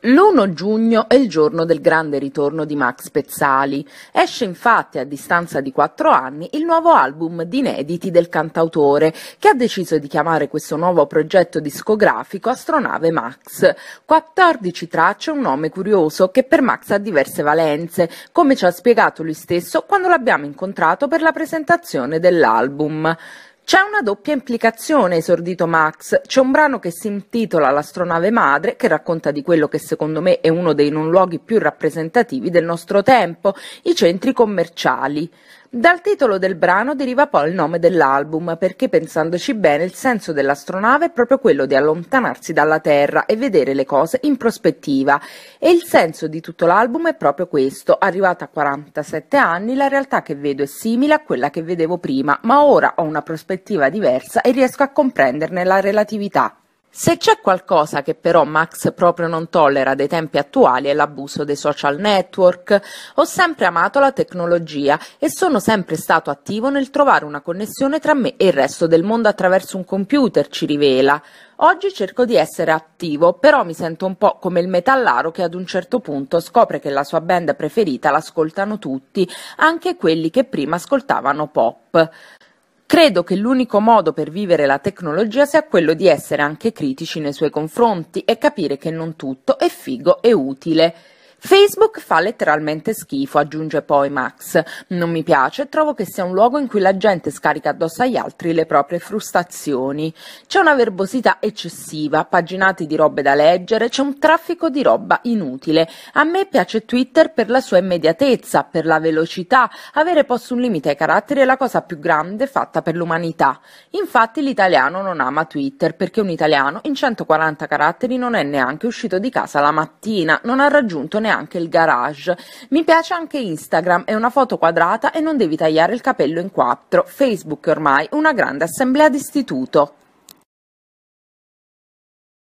L'1 giugno è il giorno del grande ritorno di Max Pezzali. Esce infatti a distanza di quattro anni il nuovo album di inediti del cantautore, che ha deciso di chiamare questo nuovo progetto discografico Astronave Max. 14 tracce, un nome curioso che per Max ha diverse valenze, come ci ha spiegato lui stesso quando l'abbiamo incontrato per la presentazione dell'album. C'è una doppia implicazione, esordito Max. C'è un brano che si intitola L'astronave madre, che racconta di quello che secondo me è uno dei non luoghi più rappresentativi del nostro tempo, i centri commerciali. Dal titolo del brano deriva poi il nome dell'album, perché pensandoci bene il senso dell'astronave è proprio quello di allontanarsi dalla Terra e vedere le cose in prospettiva. E il senso di tutto l'album è proprio questo. Arrivata a 47 anni, la realtà che vedo è simile a quella che vedevo prima, ma ora ho una prospettiva diversa e riesco a comprenderne la relatività. Se c'è qualcosa che però Max proprio non tollera dei tempi attuali è l'abuso dei social network. Ho sempre amato la tecnologia e sono sempre stato attivo nel trovare una connessione tra me e il resto del mondo attraverso un computer, ci rivela. Oggi cerco di essere attivo, però mi sento un po' come il metallaro che ad un certo punto scopre che la sua band preferita l'ascoltano tutti, anche quelli che prima ascoltavano pop. Credo che l'unico modo per vivere la tecnologia sia quello di essere anche critici nei suoi confronti e capire che non tutto è figo e utile. Facebook fa letteralmente schifo, aggiunge poi Max. Non mi piace, trovo che sia un luogo in cui la gente scarica addosso agli altri le proprie frustrazioni. C'è una verbosità eccessiva, paginati di robe da leggere, c'è un traffico di roba inutile. A me piace Twitter per la sua immediatezza, per la velocità. Avere posto un limite ai caratteri è la cosa più grande fatta per l'umanità. Infatti l'italiano non ama Twitter perché un italiano in 140 caratteri non è neanche uscito di casa la mattina, non ha raggiunto neanche funzione anche il garage. Mi piace anche Instagram, è una foto quadrata e non devi tagliare il capello in quattro. Facebook è ormai, una grande assemblea d'istituto.